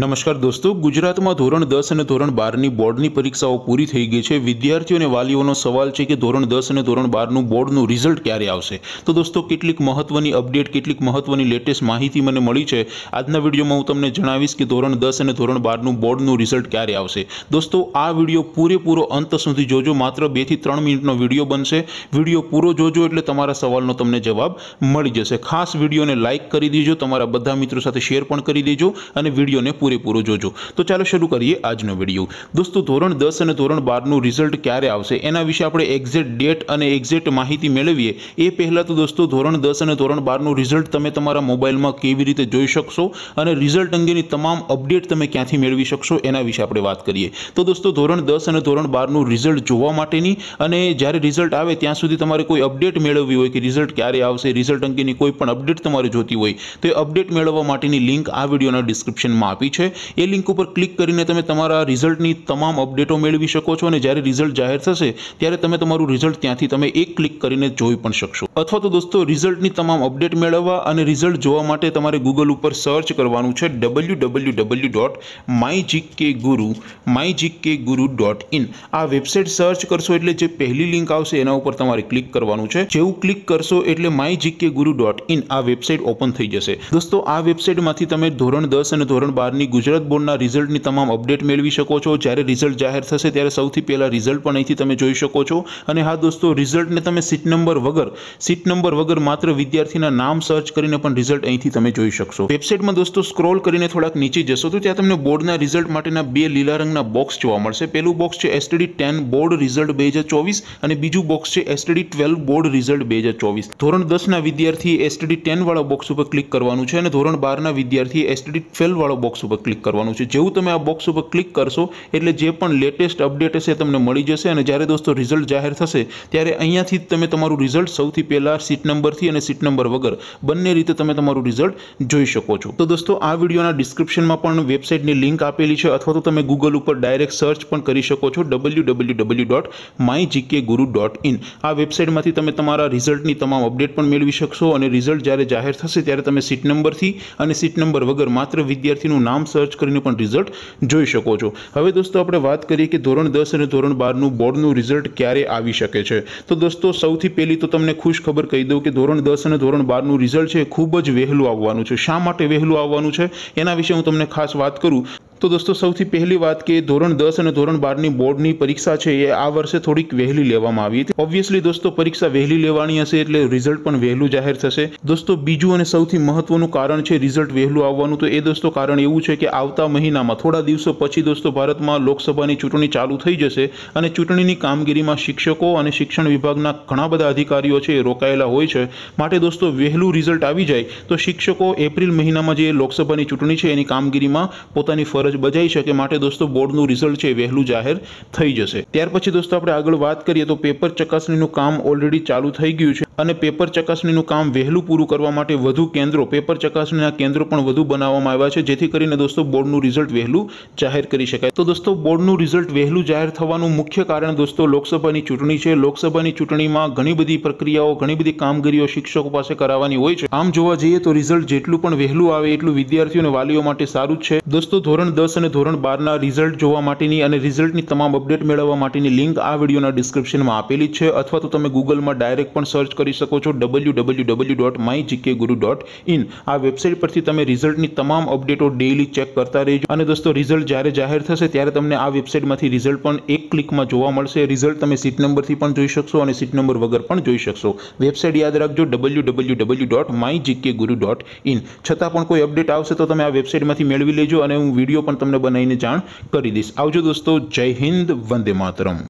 નમસ્કાર દોસ્તો ગુજરાતમાં ધોરણ દસ અને ધોરણ બારની બોર્ડની પરીક્ષાઓ પૂરી થઈ ગઈ છે વિદ્યાર્થીઓ અને વાલીઓનો સવાલ છે કે ધોરણ દસ અને ધોરણ બારનું બોર્ડનું રિઝલ્ટ ક્યારે આવશે તો દોસ્તો કેટલીક મહત્ત્વની અપડેટ કેટલીક મહત્ત્વની લેટેસ્ટ માહિતી મને મળી છે આજના વિડીયોમાં હું તમને જણાવીશ કે ધોરણ દસ અને ધોરણ બારનું બોર્ડનું રિઝલ્ટ ક્યારે આવશે દોસ્તો આ વિડીયો પૂરેપૂરો અંત સુધી જોજો માત્ર બેથી ત્રણ મિનિટનો વિડીયો બનશે વિડીયો પૂરો જોજો એટલે તમારા સવાલનો તમને જવાબ મળી જશે ખાસ વિડીયોને લાઇક કરી દેજો તમારા બધા મિત્રો સાથે શેર પણ કરી દેજો અને વિડીયોને પૂરેપૂરો જોજો તો ચાલો શરૂ કરીએ આજનો વિડીયો દોસ્તો ધોરણ દસ અને ધોરણ બારનું રિઝલ્ટ ક્યારે આવશે એના વિશે આપણે એક્ઝેક્ટ ડેટ અને એક્ઝેક્ટ માહિતી મેળવીએ એ પહેલાં તો દોસ્તો ધોરણ દસ અને ધોરણ બારનું રિઝલ્ટ તમે તમારા મોબાઈલમાં કેવી રીતે જોઈ શકશો અને રિઝલ્ટ અંગેની તમામ અપડેટ તમે ક્યાંથી મેળવી શકશો એના વિશે આપણે વાત કરીએ તો દોસ્તો ધોરણ દસ અને ધોરણ બારનું રિઝલ્ટ જોવા માટેની અને જ્યારે રિઝલ્ટ આવે ત્યાં સુધી તમારે કોઈ અપડેટ મેળવવી હોય કે રિઝલ્ટ ક્યારે આવશે રિઝલ્ટ અંગેની કોઈ પણ અપડેટ તમારે જોતી હોય તો એ અપડેટ મેળવવા માટેની લિંક આ વિડીયોના ડિસ્ક્રિપ્શનમાં આપેલી આપી છે એ લિંક ઉપર ક્લિક કરીને તમે તમારા રિઝલ્ટની તમામ અપડેટો મેળવી શકો છો અને જ્યારે રિઝલ્ટ જાહેર થશે ત્યારે તમે તમારું રિઝલ્ટ ત્યાંથી તમે એક ક્લિક કરીને જોઈ પણ શકશો અથવા તો દોસ્તો રિઝલ્ટની તમામ અપડેટ મેળવવા અને રિઝલ્ટ જોવા માટે તમારે ગૂગલ ઉપર સર્ચ કરવાનું છે W W W dot my K guru my K guru dot in આ વેબસાઇટ સર્ચ કરશો એટલે જે પહેલી લિંક આવશે એના ઉપર તમારે ક્લિક કરવાનું છે જેવું ક્લિક કરશો એટલે my G K guru dot in આ વેબસાઇટ ઓપન થઈ જશે દોસ્તો આ વેબસાઇટમાંથી તમે ધોરણ દસ અને ધોરણ બાર બારની ગુજરાત બોર્ડના રિઝલ્ટની તમામ અપડેટ મેળવી શકો છો જ્યારે રિઝલ્ટ જાહેર થશે ત્યારે સૌથી પહેલાં રિઝલ્ટ પણ અહીંથી તમે જોઈ શકો છો અને હા દોસ્તો રિઝલ્ટને તમે સીટ નંબર વગર સીટ નંબર વગર માત્ર વિદ્યાર્થીના નામ સર્ચ કરીને પણ રિઝલ્ટ અહીંથી તમે જોઈ શકશો વેબસાઇટમાં દોસ્તો સ્ક્રોલ કરીને થોડાક નીચે જશો તો ત્યાં તમને બોર્ડના રિઝલ્ટ માટેના બે લીલા રંગના બોક્સ જોવા મળશે પહેલું બોક્સ છે એસટીડી ટેન બોર્ડ રિઝલ્ટ બે હજાર ચોવીસ અને બીજું બોક્સ છે એસટીડી ટ્વેલ્વ બોર્ડ રિઝલ્ટ બે હજાર ચોવીસ ધોરણ દસના વિદ્યાર્થી ટેન વાળા બોક્સ ઉપર ક્લિક કરવાનું છે અને ધોરણ બારના વિદ્યાર્થી એસટીડી ટ્વેલ્વવાળા બોક્સ ઉપર ક્લિક કરવાનું છે જેવું તમે આ બોક્સ ઉપર ક્લિક કરશો એટલે જે પણ લેટેસ્ટ અપડેટ હશે તમને મળી જશે અને જ્યારે દોસ્તો રિઝલ્ટ જાહેર થશે ત્યારે અહીંયાથી તમે તમારું રિઝલ્ટ સૌથી પહેલાં સીટ નંબરથી અને સીટ નંબર વગર બંને રીતે તમે તમારું રિઝલ્ટ જોઈ શકો છો તો દોસ્તો આ વિડીયોના ડિસ્ક્રિપ્શનમાં પણ વેબસાઇટની લિંક આપેલી છે અથવા તો તમે ગૂગલ ઉપર ડાયરેક્ટ સર્ચ પણ કરી શકો છો W W dot my GK guru dot in આ વેબસાઇટમાંથી તમે તમારા રિઝલ્ટની તમામ અપડેટ પણ મેળવી શકશો અને રિઝલ્ટ જ્યારે જાહેર થશે ત્યારે તમે સીટ નંબરથી અને સીટ નંબર વગર માત્ર વિદ્યાર્થીનું નામ નામ સર્ચ કરીને પણ રિઝલ્ટ જોઈ શકો છો હવે દોસ્તો આપણે વાત કરીએ કે ધોરણ દસ અને ધોરણ બારનું બોર્ડનું રિઝલ્ટ ક્યારે આવી શકે છે તો દોસ્તો સૌથી પહેલી તો તમને ખુશ ખબર કહી દઉં કે ધોરણ દસ અને ધોરણ બારનું રિઝલ્ટ છે ખૂબ જ વહેલું આવવાનું છે શા માટે વહેલું આવવાનું છે એના વિશે હું તમને ખાસ વાત કરું તો દોસ્તો સૌથી પહેલી વાત કે ધોરણ દસ અને ધોરણ બારની બોર્ડની પરીક્ષા છે એ આ વર્ષે થોડીક વહેલી લેવામાં આવી હતી ઓબ્વિયસલી દોસ્તો પરીક્ષા વહેલી લેવાની હશે એટલે રિઝલ્ટ પણ વહેલું જાહેર થશે દોસ્તો બીજું અને સૌથી મહત્વનું કારણ છે રિઝલ્ટ વહેલું આવવાનું તો એ દોસ્તો કારણ એવું છે કે આવતા મહિનામાં થોડા દિવસો પછી દોસ્તો ભારતમાં લોકસભાની ચૂંટણી ચાલુ થઈ જશે અને ચૂંટણીની કામગીરીમાં શિક્ષકો અને શિક્ષણ વિભાગના ઘણા બધા અધિકારીઓ છે એ રોકાયેલા હોય છે માટે દોસ્તો વહેલું રિઝલ્ટ આવી જાય તો શિક્ષકો એપ્રિલ મહિનામાં જે લોકસભાની ચૂંટણી છે એની કામગીરીમાં પોતાની ફરજ બજાઈ શકે માટે દોસ્તો બોર્ડનું રિઝલ્ટ છે વહેલું જાહેર થઈ જશે ત્યાર પછી દોસ્તો આપણે આગળ વાત કરીએ તો પેપર ચકાસણીનું કામ ઓલરેડી ચાલુ થઈ ગયું છે અને પેપર ચકાસણીનું કામ વહેલું પૂરું કરવા માટે વધુ કેન્દ્રો પેપર ચકાસણીના કેન્દ્રો પણ વધુ બનાવવામાં આવ્યા છે જેથી કરીને દોસ્તો બોર્ડનું રિઝલ્ટ વહેલું જાહેર કરી શકાય તો દોસ્તો બોર્ડનું રિઝલ્ટ વહેલું જાહેર થવાનું મુખ્ય કારણ દોસ્તો લોકસભાની ચૂંટણી છે લોકસભાની ચૂંટણીમાં ઘણી બધી પ્રક્રિયાઓ ઘણી બધી કામગીરીઓ શિક્ષકો પાસે કરાવવાની હોય છે આમ જોવા જઈએ તો રિઝલ્ટ જેટલું પણ વહેલું આવે એટલું વિદ્યાર્થીઓ અને વાલીઓ માટે સારું જ છે દોસ્તો ધોરણ દસ અને ધોરણ બારના રિઝલ્ટ જોવા માટેની અને રિઝલ્ટની તમામ અપડેટ મેળવવા માટેની લિંક આ વિડીયોના ડિસ્ક્રિપ્શનમાં આપેલી છે અથવા તો તમે ગૂગલમાં ડાયરેક્ટ પણ સર્ચ કરી કરી શકો છો W W W dot my GK guru dot in આ વેબસાઇટ પરથી તમે રિઝલ્ટની તમામ અપડેટો ડેઇલી ચેક કરતા રહેજો અને દોસ્તો રિઝલ્ટ જ્યારે જાહેર થશે ત્યારે તમને આ વેબસાઇટમાંથી રિઝલ્ટ પણ એક ક્લિકમાં જોવા મળશે રિઝલ્ટ તમે સીટ નંબરથી પણ જોઈ શકશો અને સીટ નંબર વગર પણ જોઈ શકશો વેબસાઇટ યાદ રાખજો W W W dot my GK guru dot in છતાં પણ કોઈ અપડેટ આવશે તો તમે આ વેબસાઇટમાંથી મેળવી લેજો અને હું વિડીયો પણ તમને બનાવીને જાણ કરી દઈશ આવજો દોસ્તો જય હિન્દ વંદે માતરમ